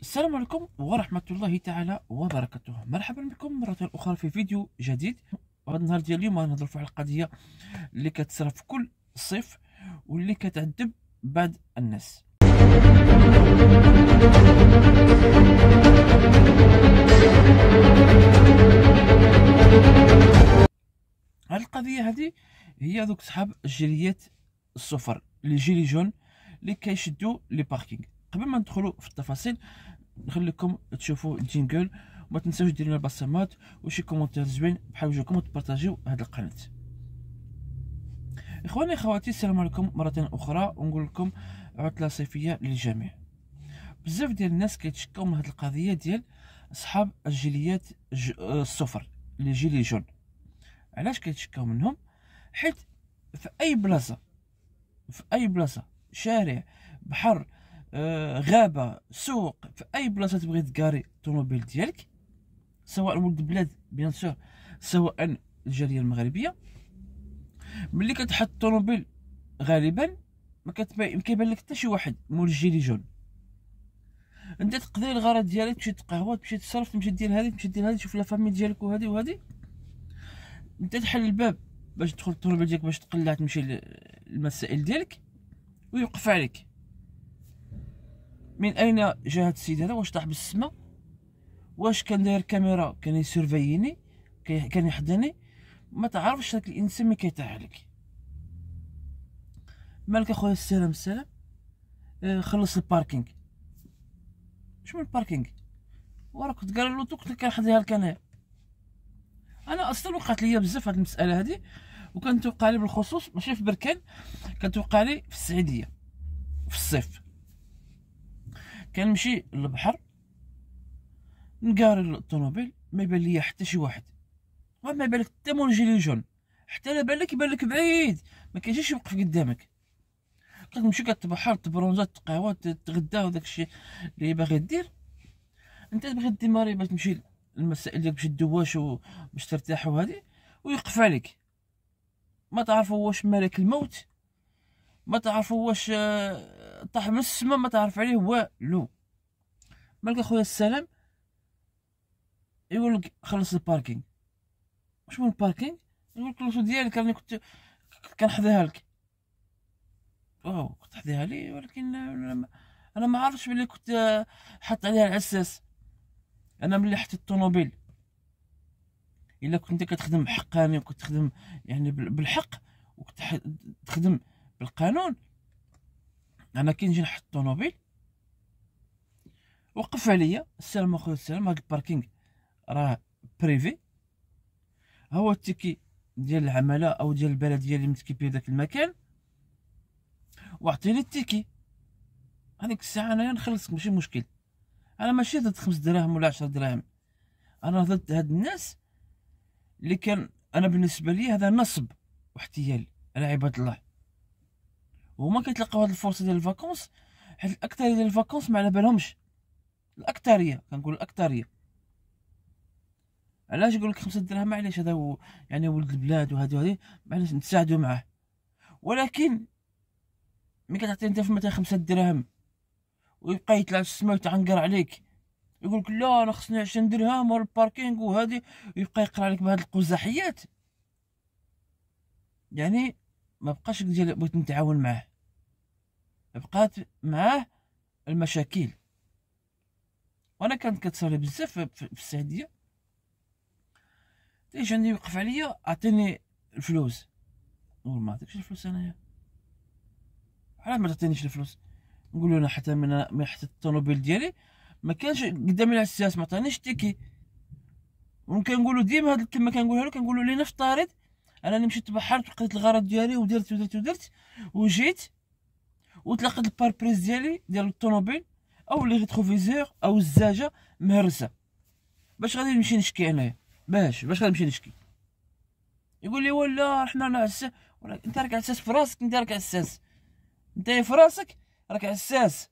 السلام عليكم ورحمة الله تعالى وبركاته مرحبا بكم مرة أخرى في فيديو جديد وهذا النهار ديال اليوم غنهضروا في القضية اللي كتصرا في كل صيف واللي كتعذب بعض الناس هاد القضية هادي هي دوك صحاب الجيليات الصفر لي جيلي جون اللي كيشدو لي باركينغ قبل ما ندخلوا في التفاصيل نخليكم تشوفوا الجينجل وما تنساوش ديروا لنا البصمات وشي كومونتير زوين بحال وجهكم وتبارطاجيو هذه القناه اخواني اخواتي السلام عليكم مره اخرى ونقول لكم عطله صيفيه للجميع بزاف ديال الناس كيتشكاو من هذه القضيه ديال اصحاب الجليات آه، الصفر لي جيلي جون علاش كيتشكاو منهم حيت في اي بلاصه في اي بلاصه شارع بحر آه، غابه سوق في اي بلاصه تبغي تكاري الطوموبيل ديالك سواء ولد بلاد بيان سور سواء الجاليه المغربيه ملي كتحط الطوموبيل غالبا ما كيبان لك حتى شي واحد مول الجيلي جون انت تقضي الغرض ديالك تمشي تقهوى تمشي تصرف تمشي دير هادي تمشي دير هادي تشوف لا فامي ديالك وهادي وهادي انت تحل الباب باش تدخل الطوموبيل ديالك باش تقلع تمشي للمسائل ديالك ويوقف عليك من اين جاء هذا السيد هذا واش طاح بالسما واش كان داير كاميرا كان يسيرفيني كان يحضني ما تعرفش هذاك الانسان ما كيطيح عليك مالك اخويا السلام السلام آه، خلص الباركينغ شنو الباركينغ وراك كنت قال له كنت كنحضيها لك انا انا اصلا وقعت ليا بزاف هاد المساله هادي وكانت توقع لي بالخصوص ماشي في بركان كانت توقع لي في السعيديه في الصيف كنمشي للبحر نقاري الطوموبيل ما يبان ليا حتى شي واحد ما بالك حتى مونجي لي جون حتى لا بالك يبان لك بعيد ما كاينش يوقف قدامك كتمشي كتبحر تبرونزا تقهوى تتغدا وداك الشيء اللي باغي دير انت تبغي ديماري باش تمشي المسائل ديالك باش الدواش باش ترتاح وهادي ويوقف عليك ما تعرفوا واش ملك الموت ما تعرفوا واش آه، طاح من السما ما تعرف عليه والو مالك اخويا السلام يقول لك خلص الباركينغ شنو الباركينغ يقول لك ديالك راني كنت كنحذيها لك واو كنت حذيها لي ولكن انا ما عرفتش بلي كنت آه، حط عليها العساس انا ملي حطيت الطوموبيل الا كنت كتخدم حقاني وكنت تخدم يعني بالحق وكنت تخدم بالقانون انا كي نجي نحط الطوموبيل وقف عليا السلام اخويا السلام هاد الباركينغ راه بريفي هو التيكي ديال العماله او ديال البلديه اللي متكبيه داك المكان واعطيني التيكي هاديك الساعه انايا نخلصك ماشي مشكل انا ماشي ضد خمس دراهم ولا عشر دراهم انا ضد هاد الناس اللي كان انا بالنسبه لي هذا نصب واحتيال على عباد الله هما كيتلقاو هاد الفرصه ديال الفاكونس حيت الاكثريه ديال الفاكونس ما على بالهمش الاكثريه كنقول الاكثريه علاش يقول لك خمسة دراهم معليش هذا هو يعني ولد البلاد وهادي وهذه معليش نتساعدوا معاه ولكن ملي كتعطي انت في مثلا خمسة دراهم ويبقى يطلع في السماء ويتعنقر عليك يقول لك لا انا خصني 20 درهم والباركينغ وهذه ويبقى يقرا عليك بهاد القزحيات يعني ما بقاش ديال بغيت نتعاون معاه بقات معاه المشاكل وانا كانت كتصري بزاف في السعوديه تيجي عندي يوقف عليا عطيني الفلوس نقول ما عطيتش الفلوس انايا علاه ما تعطينيش الفلوس نقول له انا حتى من حتى الطوموبيل ديالي ما كانش قدامي على السياس ما عطانيش تيكي وكنقولو ديما هاد الكلمه كنقولها له كنقولو لينا في الطريق اللي مشيت تبحرت ولقيت الغرض ديالي ودرت ودرت ودرت وجيت وتلاقيت الباربريز ديالي ديال الطوموبيل او لي ريتروفيزور او الزاجه مهرسه باش غادي نمشي نشكي انايا باش باش غادي نمشي نشكي يقول لي ولا حنا انا عساس انت راك عساس في راسك انت راك عساس انت في راسك راك عساس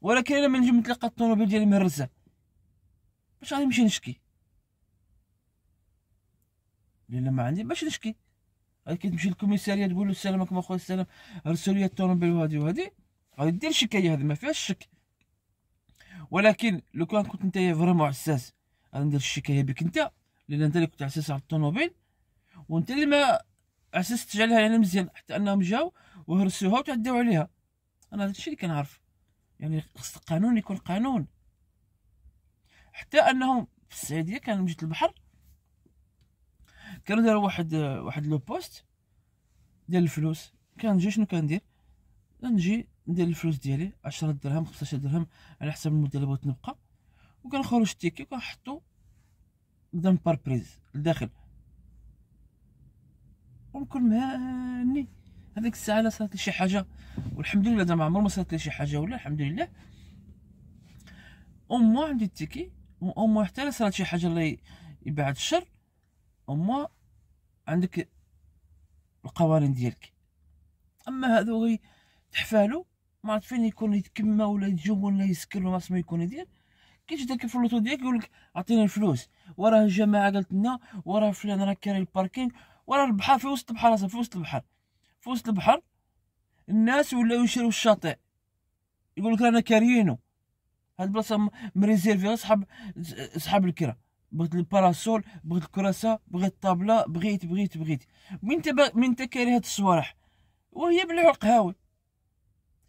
ولكن انا ملي نجم نتلقى الطوموبيل ديالي مهرسه باش غادي نمشي نشكي لان ما عندي باش نشكي غادي كتمشي للكوميساريه تقول له السلام عليكم اخويا السلام ارسلوا لي الطوموبيل وهادي وهادي غادي دير شكايه هذه ما فيهاش شك ولكن لو كان كنت نتايا فريمون عساس غادي ندير الشكايه بك انت لان انت اللي كنت عساس على الطوموبيل وانت اللي ما عسست عليها يعني مزيان حتى انهم جاو وهرسوها وتعداو عليها انا هذا الشيء اللي كنعرف يعني خص القانون يكون قانون حتى انهم في السعوديه كان مجد البحر كانوا داروا واحد واحد لو بوست ديال الفلوس كنجي شنو كندير نجي ندير الفلوس ديالي 10 درهم 15 درهم على حسب المده اللي بغيت نبقى وكنخرج التيكي وكنحطو قدام باربريز لداخل ونكون مهني هذيك الساعه لا صارت لي شي حاجه والحمد لله زعما عمر ما صارت لي شي حاجه ولا الحمد لله اما عندي التيكي اما حتى لا صارت شي حاجه الله يبعد الشر اما عندك القوانين ديالك اما هذو غي تحفالو ما عرفت فين يكون يتكمى ولا يتجو ولا يسكن ولا ما يكون يدير تجي داك الفلوتو ديالك يقولك عطيني الفلوس وراه الجماعه قالت لنا وراه فلان راه كاري الباركينغ وراه البحر في وسط البحر في وسط البحر في وسط البحر الناس ولاو يشريو الشاطئ يقولك رانا كاريينو هاد البلاصه مريزيرفي صحاب صحاب الكره بغيت الباراسول بغيت الكراسه بغيت الطابله بغيت بغيت بغيت من تبا من تكاري هاد الصوالح وهي بلعو القهاوي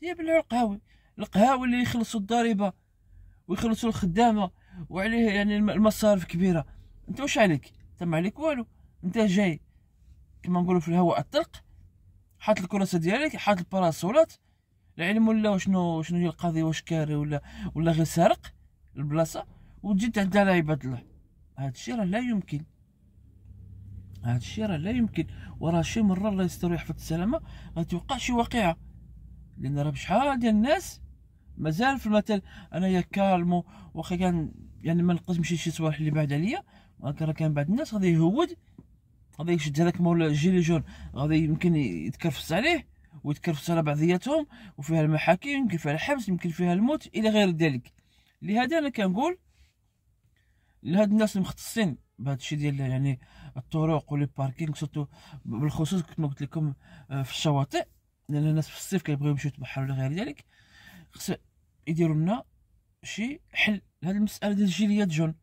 هي بلعو القهاوي القهاوي اللي يخلصوا الضريبه ويخلصوا الخدامه وعليه يعني المصارف كبيره انت واش عليك انت ما عليك والو انت جاي كما نقولوا في الهواء الطلق حاط الكراسه ديالك حاط الباراسولات العلم ولا شنو شنو هي القضيه واش كاري ولا ولا غير سارق البلاصه وجيت عند لعيبة عباد الله هذا الشيء راه لا يمكن هذا الشيء راه لا يمكن وراه شي مره الله يستر ويحفظ السلامه غتوقع شي واقعه لان راه بشحال ديال الناس مازال في المثل انايا كالمو واخا كان يعني ما نقدش نمشي شي صوالح اللي بعد عليا ولكن راه كان بعض الناس غادي يهود غادي يشد هذاك مول جيلي جون غادي يمكن يتكرفس عليه ويتكرفس على بعضياتهم وفيها المحاكم يمكن فيها الحبس يمكن فيها الموت الى غير ذلك لهذا انا كنقول لهاد الناس المختصين بهذا الشيء ديال يعني الطرق ولي باركينغ سورتو بالخصوص كما قلت لكم آه، في الشواطئ لان الناس في الصيف كيبغيو يمشيو يتبحروا ولا غير ذلك خص يديروا لنا شي حل لهاد المساله ديال الجيليات جون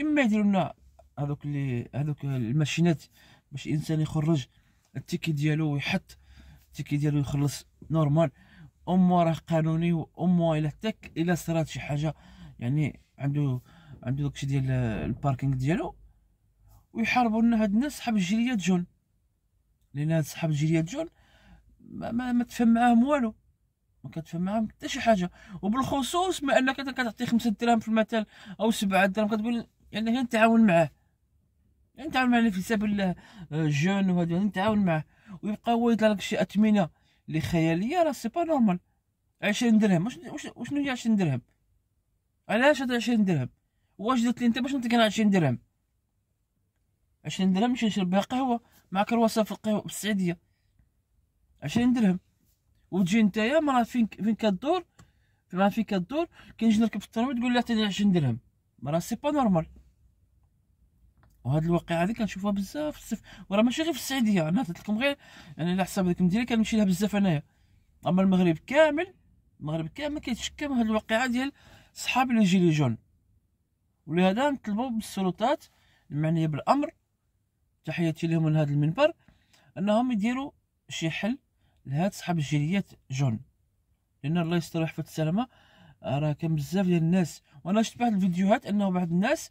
اما يديروا لنا هذوك اللي هذوك الماشينات باش الانسان يخرج التيكي ديالو ويحط التيكي ديالو يخلص نورمال امور راه قانوني وامور الى تك الى صرات شي حاجه يعني عنده عنده داكشي ديال الباركينغ ديالو ويحاربوا لنا هاد الناس صحاب الجيريات جون لان هاد صحاب الجيريات جون ما, ما, ما تفهم معاهم والو ما كتفهم معاهم حتى شي حاجه وبالخصوص ما انك كتعطي خمسة دراهم في المثل او سبعة دراهم كتقول يعني غير نتعاون معاه يعني نتعاون معاه في حساب الله آه، جون وهذا يعني نتعاون معاه ويبقى هو يطلع لك شي اثمنه اللي خياليه راه سي با نورمال 20 درهم واش واش هي 20 درهم علاش هاد 20 درهم واش درت لي انت باش نعطيك انا 20 درهم 20 درهم نمشي نشرب بها قهوه مع كرواسه في القهوه بالسعديه 20 درهم وتجي نتايا ما فين فين كدور ما فين كدور كي نجي نركب في الترمي تقول لي عطيني 20 درهم راه سي با نورمال وهاد الواقعه هذه كنشوفها بزاف بزاف الصيف وراه ماشي غير في السعوديه انا قلت لكم غير يعني على حساب ديك المدينه كنمشي لها بزاف انايا اما المغرب كامل المغرب كامل كيتشكى من هاد الواقعه ديال صحاب لي جيلي جون ولهذا نطلبوا من السلطات المعنيه بالامر تحياتي لهم من هذا المنبر انهم يديروا شي حل لهاد صحاب الجاليات جون لان الله يستر ويحفظ السلامه آه، راه كان بزاف ديال الناس وانا شفت بعض الفيديوهات انه بعض الناس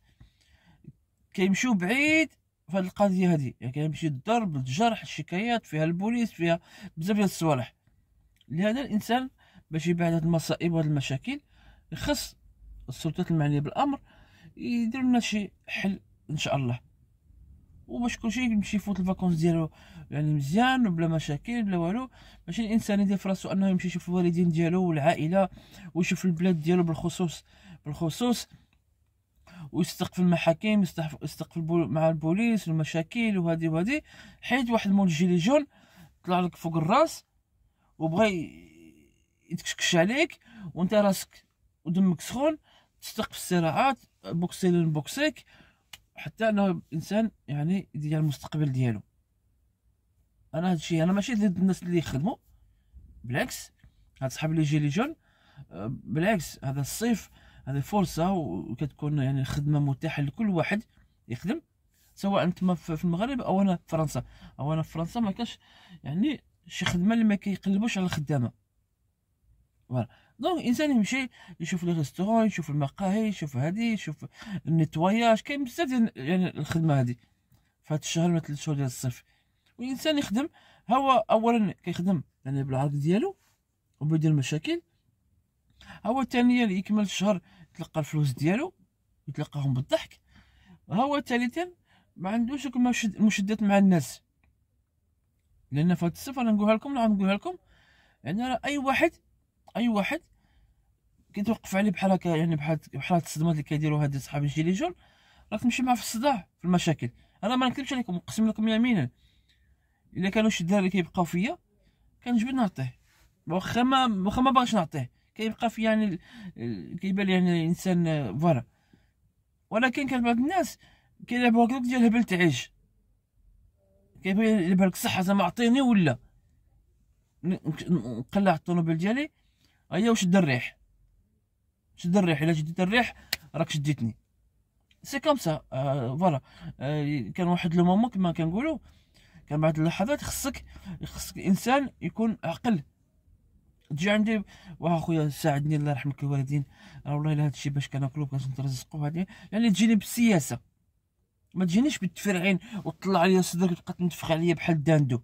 كيمشيو بعيد في هذه القضيه هذه يعني كيمشي الضرب الجرح الشكايات فيها البوليس فيها بزاف ديال الصوالح لهذا الانسان باش يبعد هاد المصائب وهاد المشاكل خص السلطات المعنيه بالامر يدير لنا شي حل ان شاء الله وباش كلشي يمشي يفوت الفاكونس ديالو يعني مزيان وبلا مشاكل بلا والو ماشي الانسان يدير في راسو انه يمشي يشوف الوالدين ديالو والعائله ويشوف البلاد ديالو بالخصوص بالخصوص ويستقف المحاكم يستقف مع البوليس والمشاكل وهذه وهذه حيت واحد مول جيلي جون طلع لك فوق الراس وبغى يتكشكش عليك وانت راسك ودمك سخون تستقف الصراعات بوكسي لنبوكسيك حتى انه الانسان يعني يدير المستقبل ديالو انا هذا الشيء انا ماشي ضد الناس اللي يخدموا بالعكس هاد صحاب لي جيلي جون آه، بالعكس هذا الصيف هذه فرصه وكتكون يعني الخدمه متاحه لكل واحد يخدم سواء انت في المغرب او انا في فرنسا او انا في فرنسا ما كاش يعني شي خدمه اللي ما كيقلبوش على الخدامه فوالا دونك الانسان يمشي يشوف لي ريستورون يشوف المقاهي يشوف هادي يشوف النتواياج كاين بزاف ديال يعني الخدمه هادي فهاد الشهر ولا ثلاث شهور ديال الصيف والانسان يخدم هو اولا كيخدم يعني بالعرض ديالو وبيدير المشاكل هو ثانيا يعني يكمل الشهر يتلقى الفلوس ديالو يتلقاهم بالضحك هو ثالثا يعني ما عندوش المشدات مع الناس لان فهاد الصيف انا نقولها لكم نعاود نقولها لكم يعني راه اي واحد اي واحد كيتوقف عليه بحال هكا يعني بحال بحال الصدمات اللي كيديروا هاد صحاب الجيلي جون راه تمشي معاه في الصداع في المشاكل انا ما نكذبش عليكم نقسم لكم يمينا الا كانوا شي الدراري كيبقاو فيا كنجبد نعطيه واخا ما واخا ما باغيش نعطيه كيبقى في يعني كيبان يعني انسان آه، فوالا ولكن كان بعض الناس كيلعبوا هكاك ديال هبل تعيش كيبان لك صح زعما عطيني ولا نقلع الطوموبيل ديالي هيا وشد الريح شد الريح الا شديت الريح راك شديتني سي كوم سا آه، فوالا آه، كان واحد لو مومون كما كنقولوا كان بعض اللحظات خصك خصك انسان يكون عقل تجي عندي واه خويا ساعدني الله يرحمك الوالدين راه والله الا هادشي باش كناكلو باش نترزقو هادي يعني تجيني بالسياسه ما تجينيش بالتفرعين وتطلع عليا صدرك تبقى تنتفخ عليا بحال داندو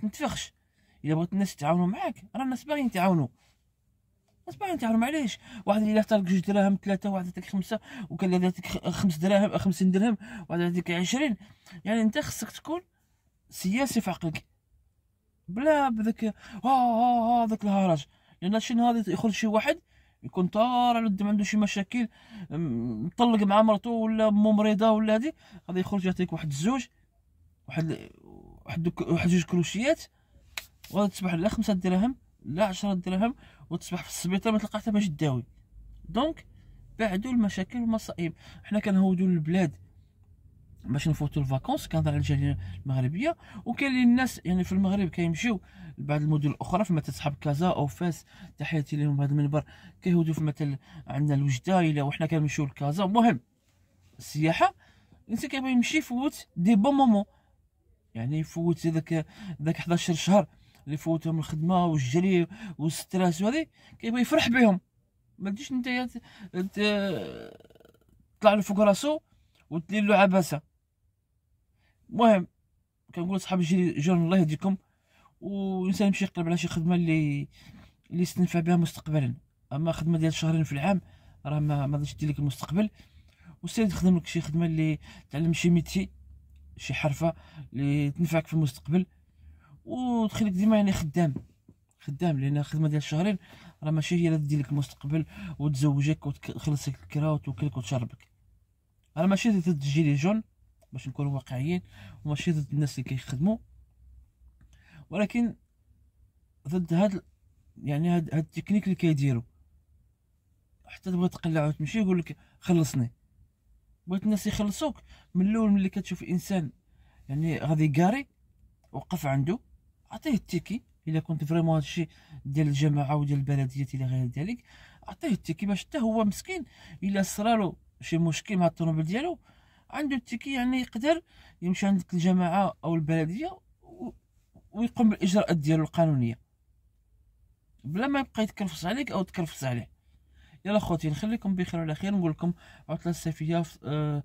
متنتفخش الا بغيت الناس يتعاونوا معاك راه الناس باغيين يتعاونوا الناس باغيين يتعاونوا معليش واحد اللي عطاك جوج دراهم ثلاثه واحد يعطيك خمسه وكان اللي يعطيك خمس دراهم خمسين درهم واحد يعطيك عشرين يعني انت خصك تكون سياسي في عقلك بلا بذاك ها ها ها ذاك الهرج لان شي نهار يخرج شي واحد يكون طار على الدم عنده شي مشاكل مطلق مع مرته ولا مو مريضه ولا هادي غادي يخرج يعطيك واحد الزوج واحد واحد واحد جوج كروشيات وغادي تصبح لا خمسة دراهم لا عشرة دراهم وتصبح في السبيطار ما تلقى حتى باش تداوي دونك بعدو المشاكل والمصائب حنا كنهودو البلاد باش نفوتو الفاكونس كنهضر على الجاليه المغربيه وكاين الناس يعني في المغرب كيمشيو لبعض المدن الاخرى في مثل صحاب كازا او فاس تحياتي لهم بهذا المنبر كيهودو في مثل عندنا الوجده الى وحنا كنمشيو لكازا المهم السياحه الانسان كيبغي يمشي يفوت دي بون مومون يعني يفوت ذاك ذاك 11 شهر اللي فوتهم الخدمه والجري والستريس وهذه كيبغي يفرح بهم ما تجيش انت تطلع له فوق راسو وتدير له عباسه المهم كنقول صحاب الجري جون الله يهديكم وانسان يمشي يقلب على شي خدمه اللي اللي يستنفع بها مستقبلا اما خدمه ديال شهرين في العام راه ما ما غاديش لك المستقبل وسير تخدم لك شي خدمه اللي تعلم شي ميتي شي حرفه اللي تنفعك في المستقبل ودخلك ديما يعني خدام خدام لان الخدمه ديال شهرين راه ماشي هي اللي تديلك لك المستقبل وتزوجك وتخلصك الكرا وتوكلك وتشربك راه ماشي ضد الجيلي جون باش نكونوا واقعيين وماشي ضد الناس اللي كيخدموا ولكن ضد هاد يعني هاد, هاد التكنيك اللي كيديروا حتى تبغي تقلع وتمشي يقول لك خلصني بغيت الناس يخلصوك من الاول ملي كتشوف انسان يعني غادي يقاري وقف عنده عطيه التيكي الا كنت فريمون هادشي ديال الجماعه وديال البلديه الى غير ذلك عطيه التيكي باش حتى هو مسكين الا صرالو شي مشكل مع الطوموبيل ديالو عنده التيكي يعني يقدر يمشي عند الجماعه او البلديه ويقوم بالاجراءات ديالو القانونيه بلا ما يبقى يتكرفص عليك او تكرفص عليه يلا خوتي نخليكم بخير وعلى خير نقول لكم عطله صيفيه آه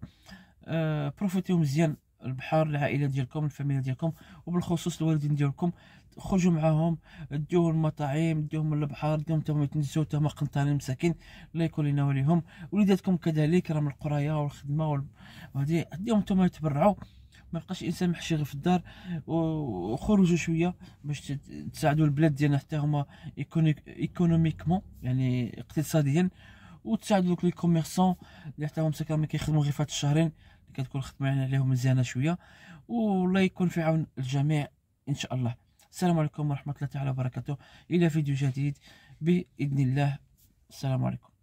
آه بروفيتيو مزيان البحر العائله ديالكم الفاميلا ديالكم وبالخصوص الوالدين ديالكم خرجوا معاهم ديوهم المطاعم ديوهم البحر ديوهم تما يتنسوا تما قنطرين مساكين لا يكون لنا وليهم وليداتكم كذلك راه من القرايه والخدمه وهادي ديوهم تما يتبرعوا ما يبقاش الانسان محشي غير في الدار وخرجوا شويه باش تساعدوا البلاد ديالنا حتى هما ايكونوميكمون يعني اقتصاديا وتساعدوا دوك لي كوميرسون اللي حتى هما مساكين ما كيخدموا غير فهاد الشهرين كتكون خدمنا عليهم مزيانه شويه والله يكون في عون الجميع ان شاء الله السلام عليكم ورحمه الله تعالى وبركاته الى فيديو جديد باذن الله السلام عليكم